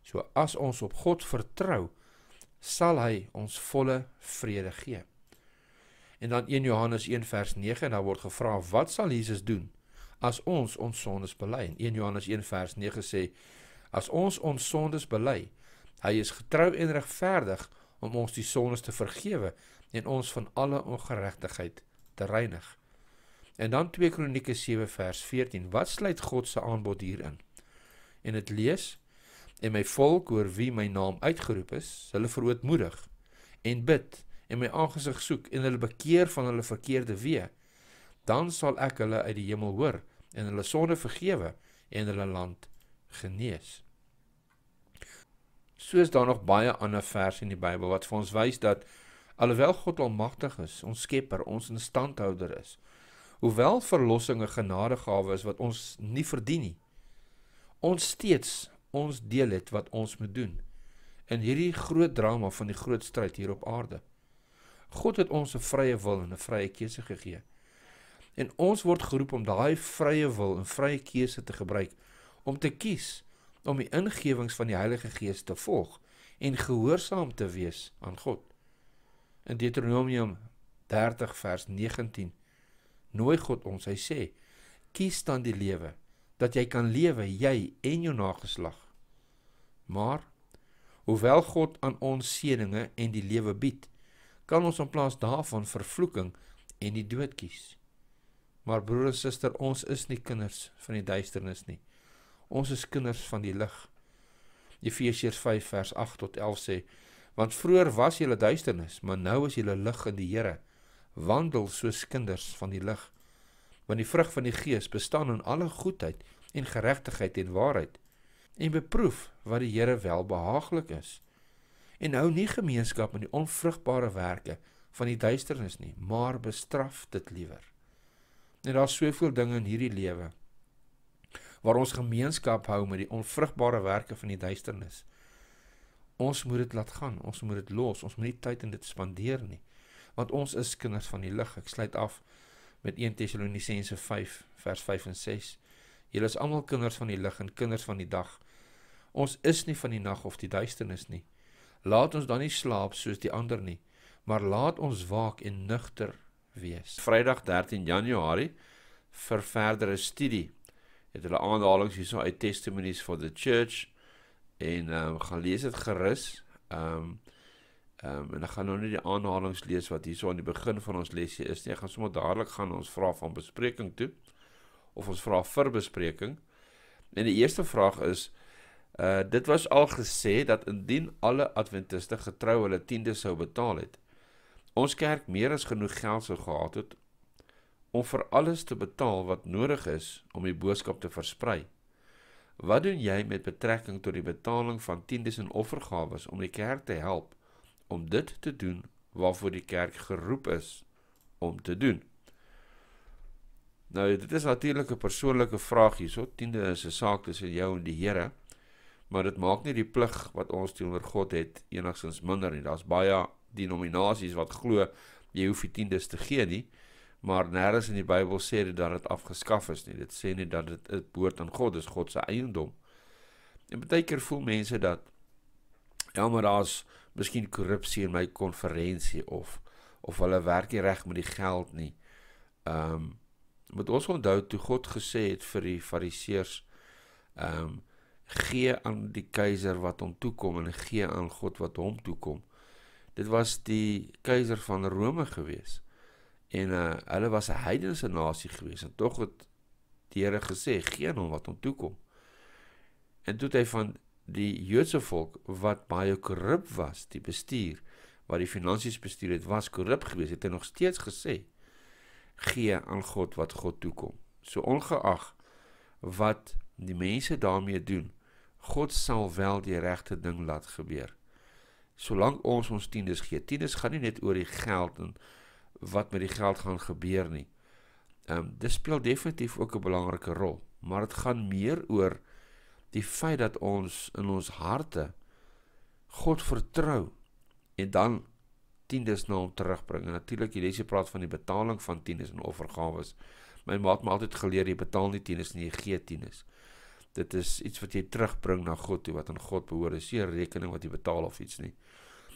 So as ons op God vertrou, sal hy ons volle vrede gee. En dan 1 Johannes 1 vers 9 en daar word gevra wat sal Jesus doen as ons ons sondes bely? En 1 Johannes 1 vers 9 sê as ons ons sondes bely, hy is getrou en regverdig om ons die sondes te vergewe en ons van alle ongeregtigheid te reinig. En dan 2 Kronieke 7 vers 14, wat sluit God se aanbod hierin? En dit lees en my volk oor wie my naam uitgeroep is, hulle verootmoedig en bid en my aangesig soek en hulle bekeer van hulle verkeerde weë, dan sal ek hulle uit die hemel hoor en hulle sonde vergewe en hulle land genees. Soos daar nog baie ander verse in die Bybel wat vir ons wys dat alhoewel God almagtig is, ons Skepper, ons instandhouder is, hoewel verlossing 'n genadegawe is wat ons nie verdien nie, ons steeds ons deel het wat ons moet doen in hierdie groot drama van die groot stryd hier op aarde. God het ons 'n vrye wil en 'n vrye keuse gegee. En ons word geroep om daai vrye wil en vrye keuse te gebruik om te kies om die ingewings van die Heilige Gees te volg en gehoorsaam te wees aan God. In Deuteronomium 30 vers 19 nooi God ons. Hy sê: "Kies dan die lewe dat jy kan lewe jy en jou nageslag Maar hoewel God aan ons seëninge en die lewe bied, kan ons in plaas daarvan vervloeking en die dood kies. Maar broer en suster, ons is nie kinders van die duisternis nie. Ons is kinders van die lig. Efesiërs 5 vers 8 tot 11 sê: Want vroeër was julle duisternis, maar nou is julle lig in die Here. Wandel soos kinders van die lig. Want die vrug van die Gees bestaan in alle goedheid en geregtigheid en waarheid en beproef wat die Here wel behaaglik is. En hou nie gemeenskap met die onvrugbare werke van die duisternis nie, maar bestraf dit liewer. Net daar's soveel dinge in hierdie lewe waar ons gemeenskap hou met die onvrugbare werke van die duisternis. Ons moet dit laat gaan, ons moet dit los, ons moet nie tyd in dit spandeer nie, want ons is kinders van die lig. Ek sluit af met 1 Tessalonisense 5 vers 5 en 6. Julle is almal kinders van die lig en kinders van die dag. Ons is nie van die nag of die duisternis nie. Laat ons dan nie slaap soos die ander nie, maar laat ons waak en nugter wees. Vrydag 13 Januarie vir verdere studie het hulle aanhalings hierso uit Testimonies for the Church en ehm um, gaan lees dit gerus. Ehm um, ehm um, en ek gaan nou net die aanhalings lees wat hierso aan die begin van ons lesie is. Nee, ek gaan sommer dadelik gaan ons vra van bespreking toe of ons vra vir bespreking. En die eerste vraag is Uh dit was al gesê dat indien alle adventiste getrou hulle tiende sou betaal het, ons kerk meer as genoeg geld sou gehad het om vir alles te betaal wat nodig is om die boodskap te versprei. Wat doen jy met betrekking tot die betaling van tiendes en offergawes om die kerk te help om dit te doen waarvoor die kerk geroep is om te doen? Nou dit is natuurlik 'n persoonlike vraag hierso. Tiende is 'n saak tussen jou en die Here maar dit maak nie die plig wat ons teenoor God het enigsins minder nie. Daar's baie denominasies wat glo jy hoef die tiendes te gee nie, maar nêrens in die Bybel sê dit dat dit afgeskaf is nie. Dit sê nie dat dit 'n behoort aan God is, God se eiendom. En baie keer voel mense dat ja, maar daar's miskien korrupsie in my konferensie of of hulle werk nie reg met die geld nie. Ehm um, moet ons onthou toe God gesê het vir die fariseërs ehm um, gee aan die keiser wat hom toekom en gee aan God wat hom toekom. Dit was die keiser van Rome gewees. En uh hulle was 'n heidense nasie gewees en tog het die Here gesê gee aan hom wat hom toekom. En toe hy van die Joodse volk wat baie korrup was, die bestuur wat die finansies bestuur het, was korrup gewees, het hy nog steeds gesê gee aan God wat God toekom. So ongeag wat die mense daarmee doen, God sal wel die regte ding laat gebeur. Solank ons ons tiendes gee. Tiendes gaan nie net oor die geld en wat met die geld gaan gebeur nie. Ehm um, dit speel definitief ook 'n belangrike rol, maar dit gaan meer oor die feit dat ons in ons harte God vertrou en dan tiendes na hom terugbring. Natuurlik, jy lees jy praat van die betaling van tiendes en offergawe. My maat het my altyd geleer jy betaal nie tiendes nie, jy gee tiendes. Dit is iets wat jy terugbring na God toe wat aan God behoort. Dis nie 'n rekening wat jy betaal of iets nie.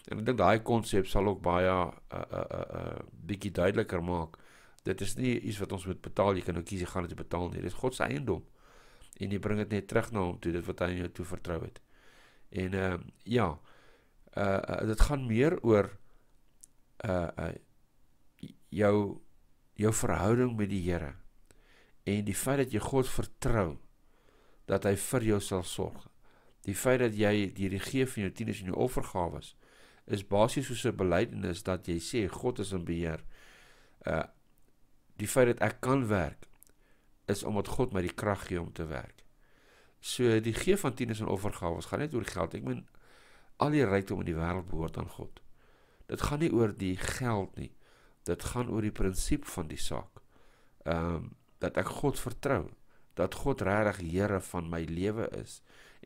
En ek dink daai konsep sal ook baie 'n uh, 'n uh, 'n uh, uh, bietjie duideliker maak. Dit is nie iets wat ons moet betaal. Jy kan ook nou kies jy gaan dit betaal nie. Dis God se eiendom. En jy bring dit net terug na hom toe dit wat hy aan jou toe vertrou het. En ehm uh, ja. Uh, uh dit gaan meer oor uh uh jou jou verhouding met die Here en die feit dat jy God vertrou dat hy vir jou sal sorg. Die feit dat jy hierdie gee van jou tieners en jou offergawe is, is basies soos 'n belydenis dat jy sê God is in beheer. Uh die feit dat ek kan werk is omdat God my die krag gee om te werk. So die gee van tieners en offergawe gaan net oor geld. Ek meen al die rykdom in die wêreld behoort aan God. Dit gaan nie oor die geld nie. Dit gaan oor die prinsip van die saak. Ehm um, dat ek God vertrou dat God regtig Here van my lewe is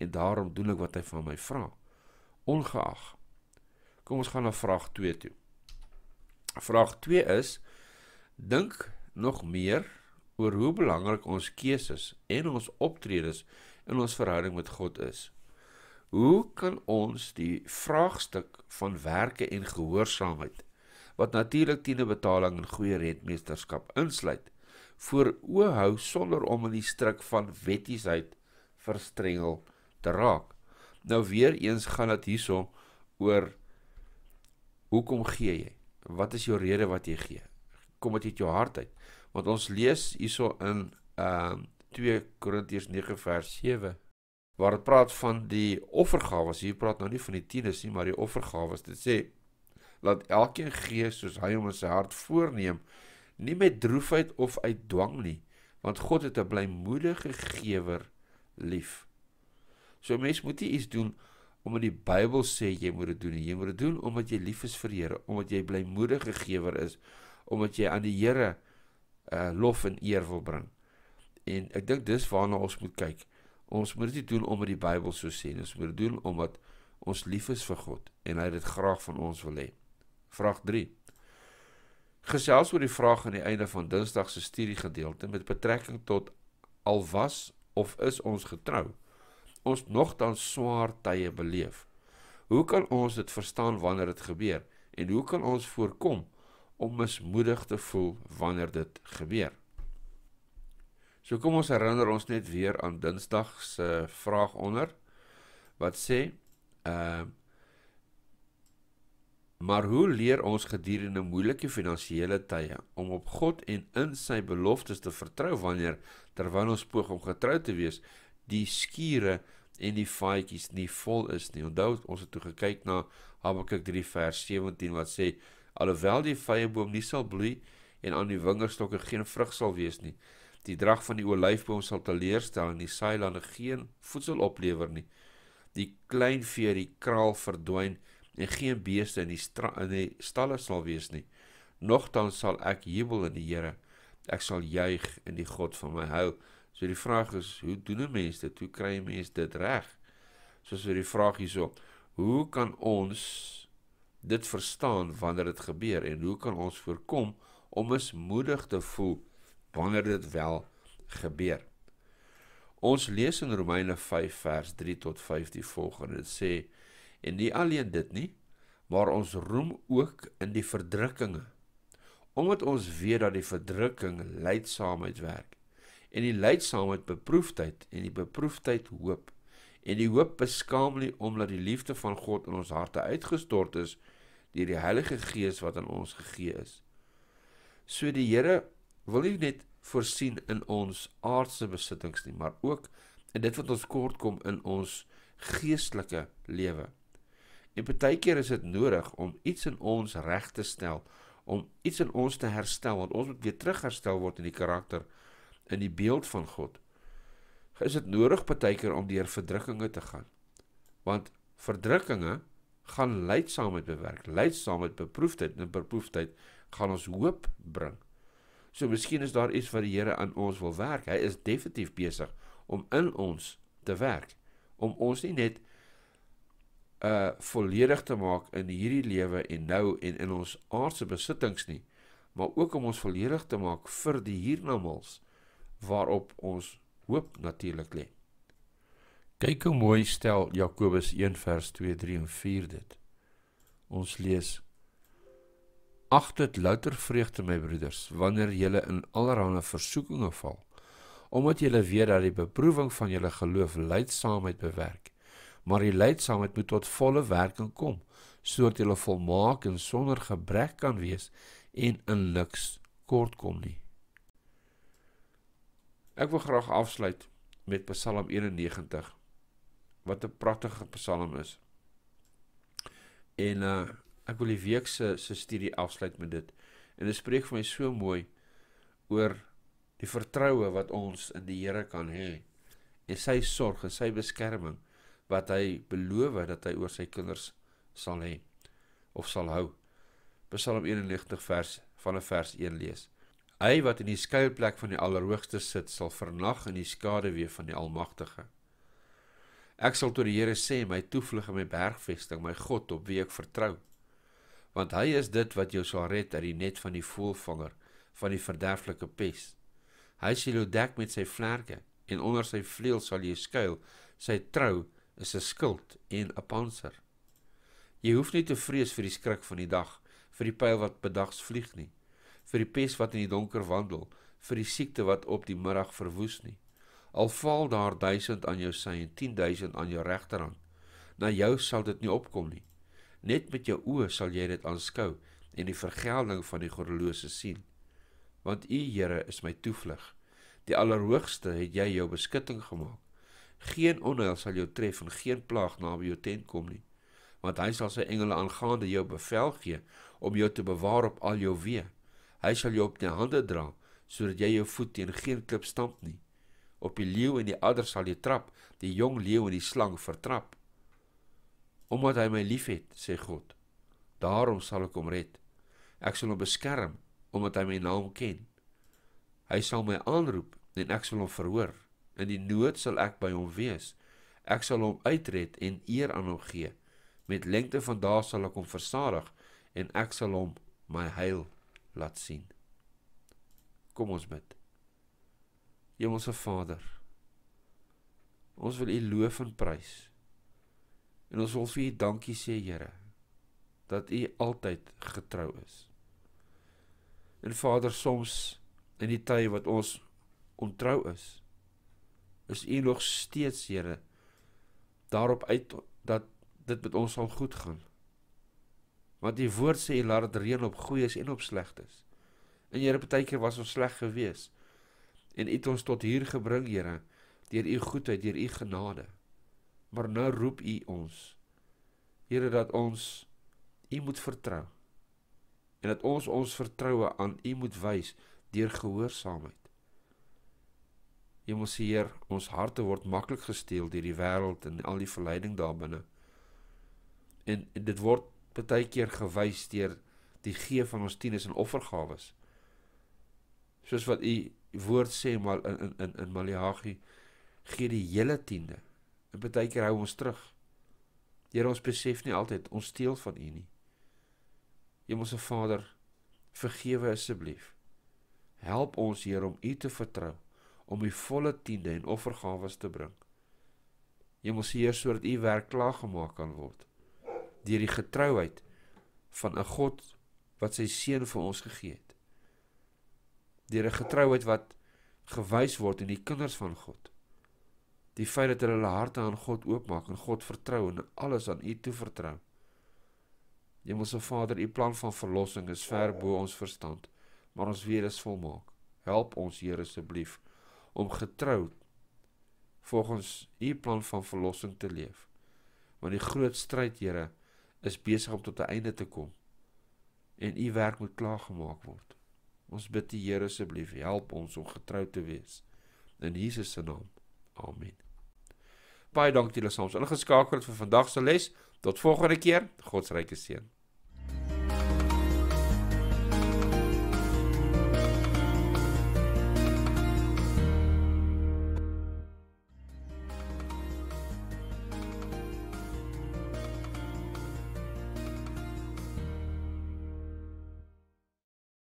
en daarom doen ek wat hy van my vra. Ongeag. Kom ons gaan na vraag 2 toe. Vraag 2 is: Dink nog meer oor hoe belangrik ons keuses en ons optredes in ons verhouding met God is. Hoe kan ons die vraagstuk van werke en gehoorsaamheid wat natuurlik teen 'n betaling en goeie redmeesterskap insluit voor oë hou sonder om in die struik van wettiesheid verstrengel te raak. Nou weer eens gaan dit hierso oor hoekom gee jy? Wat is jou rede wat jy gee? Kom dit uit jou hart uit. Want ons lees hierso in ehm uh, 2 Korintiërs 9 vers 7 waar dit praat van die offergawe. Hier praat nou nie van die tiendes nie, maar die offergawe. Dit sê laat elkeen gee soos hy hom in sy hart voorneem nie met droefheid of uit dwang nie, want God het 'n blymoedige gewer lief. So mens moet nie iets doen omdat die Bybel sê jy moet dit doen nie. Jy moet dit doen omdat jy lief is vir die Here, omdat jy blymoedige gewer is, omdat jy aan die Here uh lof en eer wil bring. En ek dink dis waarna ons moet kyk. Ons moet dit doen omdat die Bybel so sê, ons moet dit doen omdat ons lief is vir God en hy dit graag van ons wil hê. Vraag 3 gesels oor die vraag aan die einde van Dinsdag se studiegedeelte met betrekking tot al was of is ons getrou? Ons nogtans swaar tye beleef. Hoe kan ons dit verstaan wanneer dit gebeur en hoe kan ons voorkom om mismoedig te voel wanneer dit gebeur? So kom ons herinner ons net weer aan Dinsdag se vraag onder wat sê ehm uh, Maar hoe leer ons gedurende moeilike finansiële tye om op God en in sy beloftes te vertrou wanneer terwyl ons poog om getrou te wees, die skure en die faaitjies nie vol is nie. Onthou ons het toe gekyk na Habakuk 3 vers 17 wat sê alhoewel die vyeboom nie sal bloei en aan die wingerdstokke geen vrug sal wees nie, die drag van die olyfboom sal teleerstel en die saailande geen voedsel oplewer nie. Die klein vee, die kraal verdwyn nie en geen beeste in die in die stalle sal wees nie. Nogtans sal ek jubel in die Here. Ek sal juig in die God van my hou. So die vraag is, hoe doen 'n mens dit? Hoe kry 'n mens dit reg? Soos vir die vraag hierop, hoe kan ons dit verstaan wanneer dit gebeur en hoe kan ons voorkom om mismoedig te voel wanneer dit wel gebeur? Ons lees in Romeine 5 vers 3 tot 5 die volgende. Dit sê En nie alleen dit nie, maar ons roem ook in die verdrukkinge. Omdat ons weet dat die verdrukking lydsaamheid werk. En die lydsaamheid beproefdheid en die beproefdheid hoop. En die hoop beskaam nie omdat die liefde van God in ons harte uitgestort is deur die Heilige Gees wat aan ons gegee is. So die Here wil nie net voorsien in ons aardse besittings nie, maar ook in dit wat ons kortkom in ons geestelike lewe. En baie keer is dit nodig om iets in ons reg te stel, om iets in ons te herstel, want ons moet weer terugherstel word in die karakter in die beeld van God. Is dit nodig baie keer om deur verdrukkinge te gaan? Want verdrukkinge gaan lydsaam met bewerk, lydsaam met beproefdheid en beproefdheid gaan ons hoop bring. So miskien is daar iets wat die Here aan ons wil werk. Hy is definitief besig om in ons te werk om ons nie net uh volledig te maak in hierdie lewe en nou en in ons aardse besittings nie, maar ook om ons volledig te maak vir die hiernamaals waarop ons hoop natuurlik lê. Kyk hoe mooi stel Jakobus 1 vers 2, 3 en 4 dit. Ons lees: Ag dit louter vreugde my broeders wanneer julle in allerlei versoekinge val, omdat julle weet dat die beproewing van julle geloof lydsaamheid bewerk maar die leidsaamheid moet tot volle werking kom sodat jy volmaak en sonder gebrek kan wees en in niks kort kom nie. Ek wil graag afsluit met Psalm 91 wat 'n pragtige psalm is. En uh ek wil die week se se studie afsluit met dit. En dit spreek vir my so mooi oor die vertroue wat ons in die Here kan hê en sy sorg en sy beskerming wat hy beloof dat hy oor sy kinders sal hê of sal hou. Psalm 91 vers van 'n vers 1 lees. Hy wat in die skuilplek van die Allerhoogste sit, sal vernag in die skaduwee van die Almagtige. Ek sal tot die Here sê, my toevlug en my bergvesting, my God op wie ek vertrou. Want hy is dit wat jou sal red uit die net van die voëlvanger, van die verderflike pes. Hy sal jou dek met sy vlerke en onder sy vleuels sal jy skuil, sy trou is 'n skild en 'n panser. Jy hoef nie te vrees vir die skrik van die dag, vir die pyl wat bedags vlieg nie, vir die pes wat in die donker wandel, vir die siekte wat op die middag verwoes nie. Al val daar 1000 aan jou sy en 10000 aan jou regterhand, na jou sal dit nie opkom nie. Net met jou oë sal jy dit aanskou en die vergelding van die goddelose sien. Want U, Here, is my toevlug. Die Allerhoogste het jy jou beskutting gemaak. Geen onheil sal jou tref en geen plaag naby jou tent kom nie, want hy sal sy engele aangaande jou bevel gee om jou te bewaar op al jou weë. Hy sal jou op sy hande dra sodat jy jou voet teen geen klip stamp nie. Op die leeu en die adder sal jy trap, die jong leeu en die slang vertrap. Omdat hy my liefhet, sê God, daarom sal ek hom red. Ek sal hom beskerm omdat hy my naam ken. Hy sal my aanroep en ek sal hom verhoor. In die nood sal ek by hom wees. Ek sal hom uitred en eer aan hom gee. Met lengte van dae sal ek hom versadig en ek sal hom my heil laat sien. Kom ons bid. Hemelse Vader, ons wil U loof en prys. En ons wil vir U dankie sê, Here, dat U altyd getrou is. En Vader, soms in die tye wat ons ontrou is, is U nog steeds, Here, daarop uit dat dit met ons sal goed gaan. Want U woord sê U laat dit reën op goeies en op slegtes. En Here, baie keer was ons sleg geweest en U het ons tot hier gebring, Here, deur U goedheid, deur U genade. Maar nou roep U ons, Here, dat ons U moet vertrou en dat ons ons vertroue aan U moet wys deur gehoorsaamheid. Hemelse Heer, ons harte word maklik gesteel deur die wêreld en al die verleiding daarbinne. En dit word baie keer gewys deur die gee van ons tieners en offergawes. Soos wat u woord sê maar in in in Malagi gee die hele tiende. En baie keer hou ons terug. Here ons besef nie altyd ons steel van u nie. Hemelse Vader, vergewe asseblief. Help ons Here om u te vertrou om u volle tiende en offergawes te bring. Hemelse Heer, sodat u werk klaar gemaak kan word deur die getrouheid van 'n God wat sy seun vir ons gegee het. Deur 'n getrouheid wat gewys word in die kinders van God. Die feit dat hulle hulle harte aan God oopmaak en God vertrou en alles aan U toevertrou. Hemelse Vader, U plan van verlossing is ver bo ons verstand, maar ons weet dit is volmaak. Help ons Here asseblief om getrou volgens u plan van verlossing te leef. Want die groot stryd, Here, is besig om tot 'n einde te kom en u werk moet klaar gemaak word. Ons bid die Here asseblief help ons om getrou te wees in Jesus se naam. Amen. Baie dankie dat julle soms ingeskakel het vir vandag se les. Tot volgende keer. God se ryke seën.